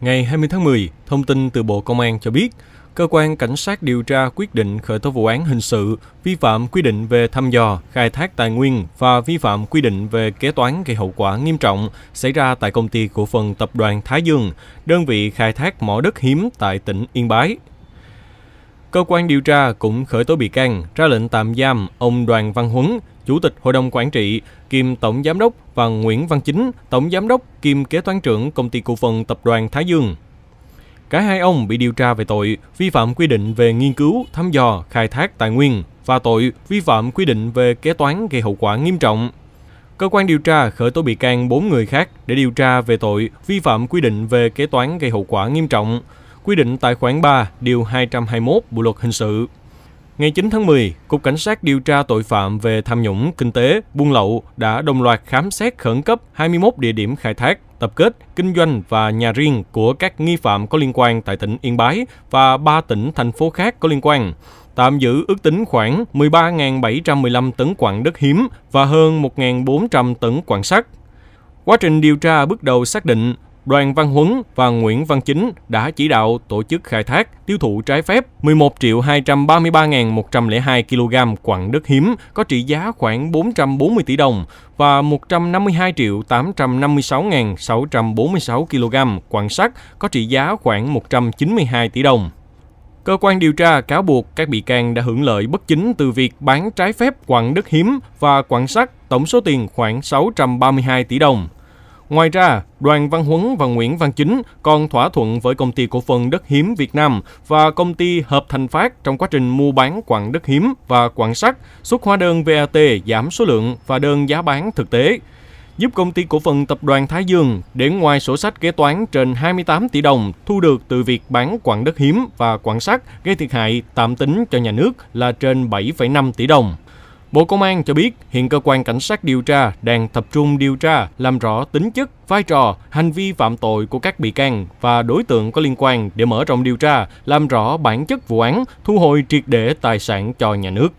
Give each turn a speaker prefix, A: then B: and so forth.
A: Ngày 20 tháng 10, thông tin từ Bộ Công an cho biết, cơ quan cảnh sát điều tra quyết định khởi tố vụ án hình sự vi phạm quy định về thăm dò, khai thác tài nguyên và vi phạm quy định về kế toán gây hậu quả nghiêm trọng xảy ra tại công ty cổ phần tập đoàn Thái Dương, đơn vị khai thác mỏ đất hiếm tại tỉnh Yên Bái. Cơ quan điều tra cũng khởi tố bị can, ra lệnh tạm giam ông Đoàn Văn Huấn, Chủ tịch Hội đồng Quản trị, kiêm Tổng Giám đốc và Nguyễn Văn Chính, Tổng Giám đốc kiêm Kế toán trưởng Công ty Cổ phần Tập đoàn Thái Dương. Cả hai ông bị điều tra về tội vi phạm quy định về nghiên cứu, thăm dò, khai thác tài nguyên và tội vi phạm quy định về kế toán gây hậu quả nghiêm trọng. Cơ quan điều tra khởi tố bị can 4 người khác để điều tra về tội vi phạm quy định về kế toán gây hậu quả nghiêm trọng, quy định tại khoản 3, điều 221 Bộ luật hình sự. Ngày 9 tháng 10, Cục Cảnh sát điều tra tội phạm về tham nhũng, kinh tế, buôn lậu đã đồng loạt khám xét khẩn cấp 21 địa điểm khai thác, tập kết, kinh doanh và nhà riêng của các nghi phạm có liên quan tại tỉnh Yên Bái và 3 tỉnh, thành phố khác có liên quan, tạm giữ ước tính khoảng 13.715 tấn quặng đất hiếm và hơn 1.400 tấn quặng sắt. Quá trình điều tra bước đầu xác định Đoàn Văn Huấn và Nguyễn Văn Chính đã chỉ đạo tổ chức khai thác, tiêu thụ trái phép 11 233.102 kg quặng đất hiếm có trị giá khoảng 440 tỷ đồng và 152 856.646 kg quặng sắt có trị giá khoảng 192 tỷ đồng. Cơ quan điều tra cáo buộc các bị can đã hưởng lợi bất chính từ việc bán trái phép quặng đất hiếm và quặng sắt tổng số tiền khoảng 632 tỷ đồng. Ngoài ra, Đoàn Văn Huấn và Nguyễn Văn Chính còn thỏa thuận với công ty cổ phần đất hiếm Việt Nam và công ty Hợp Thành Phát trong quá trình mua bán quặng đất hiếm và quặng sắt, xuất hóa đơn VAT giảm số lượng và đơn giá bán thực tế giúp công ty cổ phần tập đoàn Thái Dương để ngoài sổ sách kế toán trên 28 tỷ đồng thu được từ việc bán quặng đất hiếm và quặng sắt gây thiệt hại tạm tính cho nhà nước là trên 7,5 tỷ đồng. Bộ Công an cho biết hiện cơ quan cảnh sát điều tra đang tập trung điều tra làm rõ tính chất, vai trò, hành vi phạm tội của các bị can và đối tượng có liên quan để mở rộng điều tra, làm rõ bản chất vụ án, thu hồi triệt để tài sản cho nhà nước.